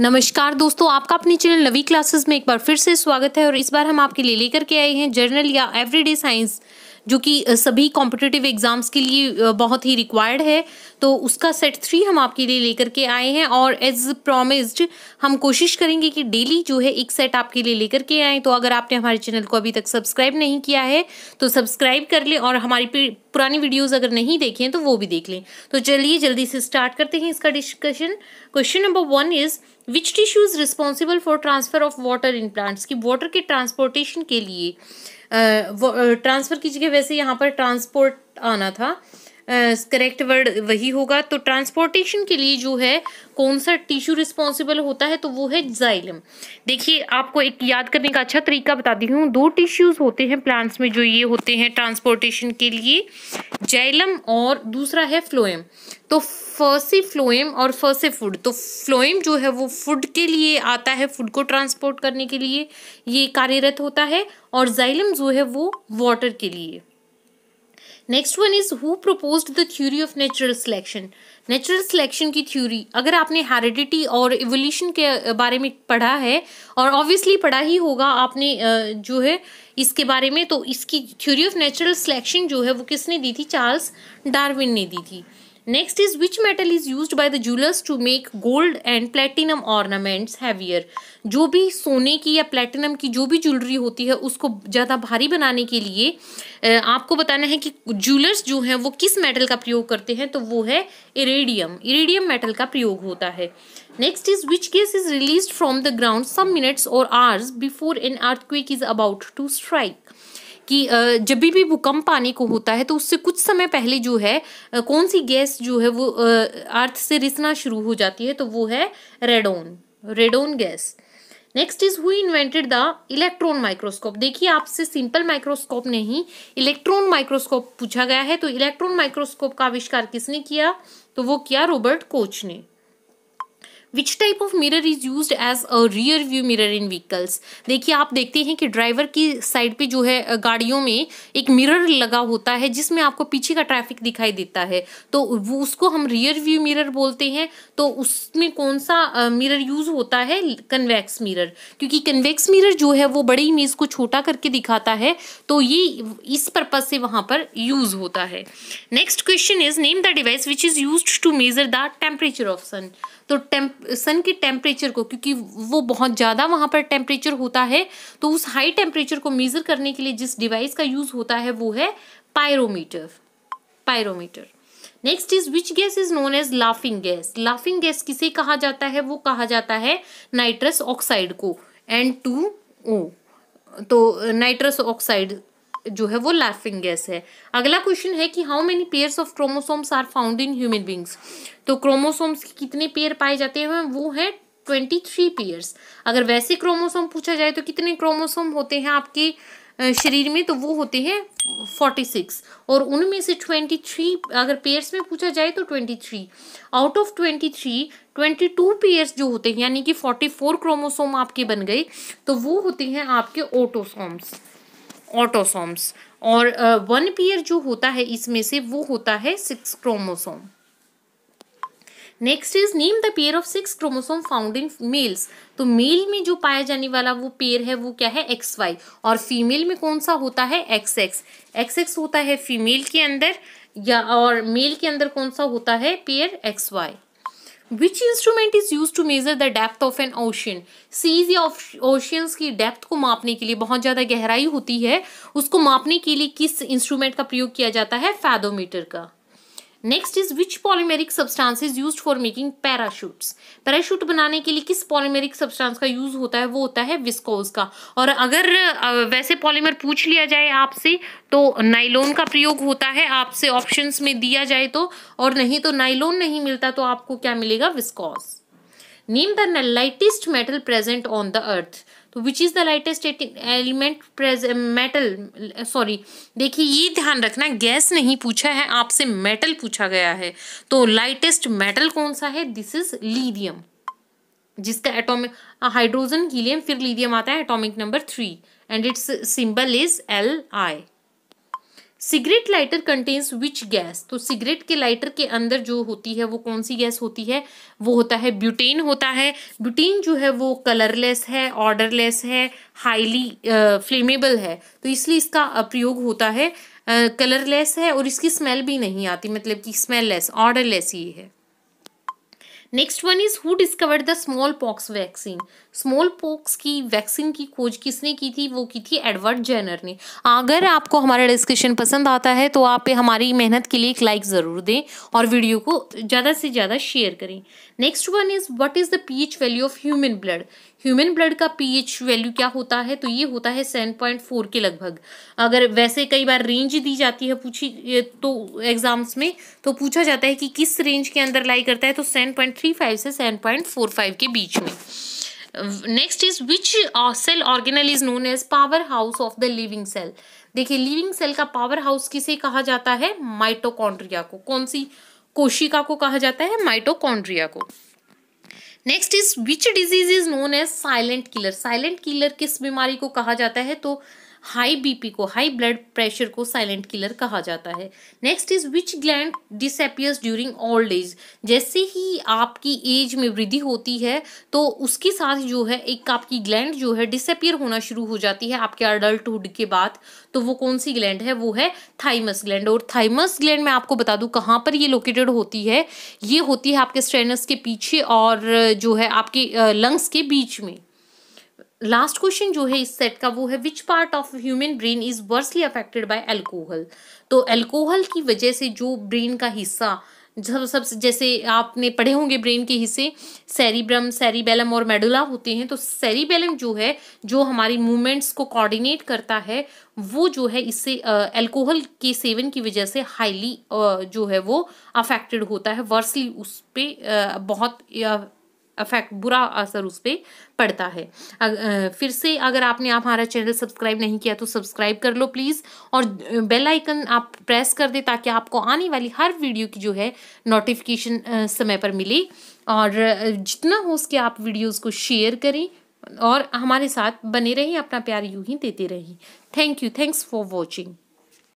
नमस्कार दोस्तों आपका अपने चैनल नवी क्लासेस में एक बार फिर से स्वागत है और इस बार हम आपके लिए लेकर के आए हैं जर्नल या एवरीडे साइंस जो कि सभी कॉम्पिटिटिव एग्ज़ाम्स के लिए बहुत ही रिक्वायर्ड है तो उसका सेट थ्री हम आपके लिए लेकर के आए हैं और एज प्रॉमिस्ड हम कोशिश करेंगे कि डेली जो है एक सेट आपके लिए लेकर के आएँ तो अगर आपने हमारे चैनल को अभी तक सब्सक्राइब नहीं किया है तो सब्सक्राइब कर लें और हमारी पुरानी वीडियोज़ अगर नहीं देखी हैं तो वो भी देख लें तो चलिए जल्दी से स्टार्ट करते हैं इसका discussion question number one is which tissue is responsible for transfer of water in plants की वाटर के ट्रांसपोर्टेशन के लिए ट्रांसफ़र कीजिएगा वैसे यहाँ पर ट्रांसपोर्ट आना था करेक्ट वर्ड वही होगा तो ट्रांसपोर्टेशन के लिए जो है कौन सा टिश्यू रिस्पॉन्सिबल होता है तो वो है जाइलम देखिए आपको एक याद करने का अच्छा तरीका बताती हूँ दो टिश्यूज़ होते हैं प्लांट्स में जो ये होते हैं ट्रांसपोर्टेशन के लिए जाइलम और दूसरा है फ्लोएम तो फर्सी फ्लोएम और फर्से फूड तो फ्लोएम जो है वो फूड के लिए आता है फूड को ट्रांसपोर्ट करने के लिए ये कार्यरत होता है और जाइलम जो है वो वाटर के लिए next one is who propose the theory of natural selection natural selection की थ्योरी अगर आपने हेरिडिटी और इवोल्यूशन के बारे में पढ़ा है और ऑब्वियसली पढ़ा ही होगा आपने जो है इसके बारे में तो इसकी थ्योरी ऑफ नेचुरल सिलेक्शन जो है वो किसने दी थी चार्ल्स डार्विन ने दी थी next is which metal is use by the jewellers to make gold and platinum ornaments heavier जो भी सोने की या प्लेटिनम की जो भी ज्वेलरी होती है उसको ज़्यादा भारी बनाने के लिए आपको बताना है कि ज्वेलर्स जो हैं वो किस मेटल का प्रयोग करते हैं तो वो है इरेडियम इरेडियम मेटल का प्रयोग होता है next is which gas is release from the ground some minutes और hours before an earth is about to strike कि जब भी भूकंप आने को होता है तो उससे कुछ समय पहले जो है कौन सी गैस जो है वो अर्थ से रिसना शुरू हो जाती है तो वो है radon radon gas next is who invented the electron microscope देखिए आपसे सिंपल माइक्रोस्कोप नहीं इलेक्ट्रॉन माइक्रोस्कोप पूछा गया है तो इलेक्ट्रॉन माइक्रोस्कोप का आविष्कार किसने किया तो वो किया रॉबर्ट कोच ने which type of mirror is use as a rear view mirror in vehicles देखिए आप देखते हैं कि ड्राइवर की साइड पे जो है गाड़ियों में एक मिरर लगा होता है जिसमें आपको पीछे का ट्रैफिक दिखाई देता है तो वो उसको हम रियर व्यू मिरर बोलते हैं तो उसमें कौन सा मिरर यूज होता है कन्वेक्स मिरर क्योंकि कन्वेक्स मिरर जो है वो बड़े इमेज को छोटा करके दिखाता है तो ये इस पर्पज से वहाँ पर यूज होता है next question is name the device which is use to measure the temperature of sun तो टेम्प सन के टेम्परेचर को क्योंकि वो बहुत ज़्यादा वहाँ पर टेम्परेचर होता है तो उस हाई टेम्परेचर को मेज़र करने के लिए जिस डिवाइस का यूज़ होता है वो है pyrometer pyrometer next is which gas is known as laughing gas laughing gas किसे कहा जाता है वो कहा जाता है नाइट्रस ऑक्साइड को एन टू ओ तो नाइट्रस ऑक्साइड जो है वो लाफिंग गैस है अगला क्वेश्चन है कि how many pairs of chromosomes are found in human beings तो क्रोमोसोम्स के कितने पेयर पाए जाते हैं वो है ट्वेंटी थ्री पेयर्स अगर वैसे क्रोमोसोम पूछा जाए तो कितने क्रोमोसोम होते हैं आपके शरीर में तो वो होते हैं फोर्टी सिक्स और उनमें से ट्वेंटी थ्री अगर पेयर्स में पूछा जाए तो twenty three out of twenty three twenty two pairs जो होते हैं यानी कि फोर्टी फोर क्रोमोसोम आपके बन गए तो वो होते हैं आपके ओटोसोम्स ऑटोसोम्स और वन uh, पेयर जो होता है इसमें से वो होता है sex chromosome next is name the pair of sex chromosome found in males तो मेल में जो पाया जाने वाला वो पेयर है वो क्या है एक्स वाई और फीमेल में कौन सा होता है एक्स एक्स एक्स एक्स होता है फीमेल के अंदर या और मेल के अंदर कौन सा होता है pair X Y which instrument is use to measure the depth of an ocean seas या ओशियंस की डेप्थ को मापने के लिए बहुत ज़्यादा गहराई होती है उसको मापने के लिए किस इंस्ट्रूमेंट का प्रयोग किया जाता है फैदोमीटर का next is which polymeric substance is use for making parachutes parachute बनाने के लिए किस पॉलीमेरिक सब्सटेंस का यूज होता है वो होता है विस्कोज का और अगर वैसे पॉलीमर पूछ लिया जाए आपसे तो नाइलोन का प्रयोग होता है आपसे ऑप्शंस में दिया जाए तो और नहीं तो नाइलोन नहीं मिलता तो आपको क्या मिलेगा viscose name the lightest metal present on the earth which is the lightest element present metal sorry देखिए ये ध्यान रखना गैस नहीं पूछा है आपसे मेटल पूछा गया है तो लाइटेस्ट मेटल कौन सा है दिस इज लीडियम जिसका एटॉमिक हाइड्रोजन हीलियम फिर लीडियम आता है atomic number three and its symbol is L I cigarette lighter contains which gas तो सिगरेट के लाइटर के अंदर जो होती है वो कौन सी गैस होती है वो होता है ब्यूटेन होता है ब्यूटेन जो है वो कलरलेस है ऑर्डरलेस है हाईली फ्लेमेबल है तो इसलिए इसका प्रयोग होता है कलरलेस है और इसकी स्मेल भी नहीं आती मतलब कि स्मेल लेस ऑर्डरलेस ये है next one is who discovered the smallpox vaccine smallpox की वैक्सीन की खोज किसने की थी वो की थी एडवर्ड जेनर ने अगर आपको हमारा डिस्कशन पसंद आता है तो आप हमारी मेहनत के लिए एक लाइक ज़रूर दें और वीडियो को ज़्यादा से ज़्यादा शेयर करें next one is what is the pH value of human blood human blood का पीएच वैल्यू क्या होता है तो ये होता है सेवन पॉइंट फोर के लगभग अगर वैसे कई बार रेंज दी जाती है पूछी तो एग्जाम्स में तो पूछा जाता है कि किस रेंज के अंदर लाई करता है तो सेवन पॉइंट थ्री फाइव से सेवन पॉइंट फोर फाइव के बीच में next is which cell organelle is known as powerhouse of the living cell देखिए लिविंग सेल का पावर हाउस किसे कहा जाता है माइटोकॉन्ड्रिया को कौन सी कोशिका को कहा जाता है माइटोकॉन्ड्रिया को next is which disease is known as silent killer silent killer किस बीमारी को कहा जाता है तो हाई बीपी को हाई ब्लड प्रेशर को साइलेंट किलर कहा जाता है next is which gland disappears during old age जैसे ही आपकी एज में वृद्धि होती है तो उसके साथ जो है एक आपकी ग्लैंड जो है डिसअपियर होना शुरू हो जाती है आपके अडल्टहुड के बाद तो वो कौन सी ग्लैंड है वो है थाइमस ग्लैंड और थाइमस ग्लैंड मैं आपको बता दूँ कहाँ पर ये लोकेटेड होती है ये होती है आपके स्ट्रेनस के पीछे और जो है आपके लंग्स के बीच में लास्ट क्वेश्चन जो है इस सेट का वो है which part of human brain is worsely affected by alcohol तो अल्कोहल की वजह से जो ब्रेन का हिस्सा सब सब जैसे आपने पढ़े होंगे ब्रेन के हिस्से सेरिब्रम सेरिबेलम और मेडुला होते हैं तो सेरिबेलम जो है जो हमारी मूवमेंट्स को कोऑर्डिनेट करता है वो जो है इससे अल्कोहल के सेवन की वजह से हाईली जो है वो अफेक्टेड होता है वर्सली उस पर बहुत अफेक्ट बुरा असर उस पर पड़ता है अग, फिर से अगर आपने आप हमारा चैनल सब्सक्राइब नहीं किया तो सब्सक्राइब कर लो प्लीज़ और बेल आइकन आप प्रेस कर दें ताकि आपको आने वाली हर वीडियो की जो है नोटिफिकेशन समय पर मिले और जितना हो सके आप वीडियोज़ को शेयर करें और हमारे साथ बने रहें अपना प्यार यूँ ही देते रहें thank you thanks for watching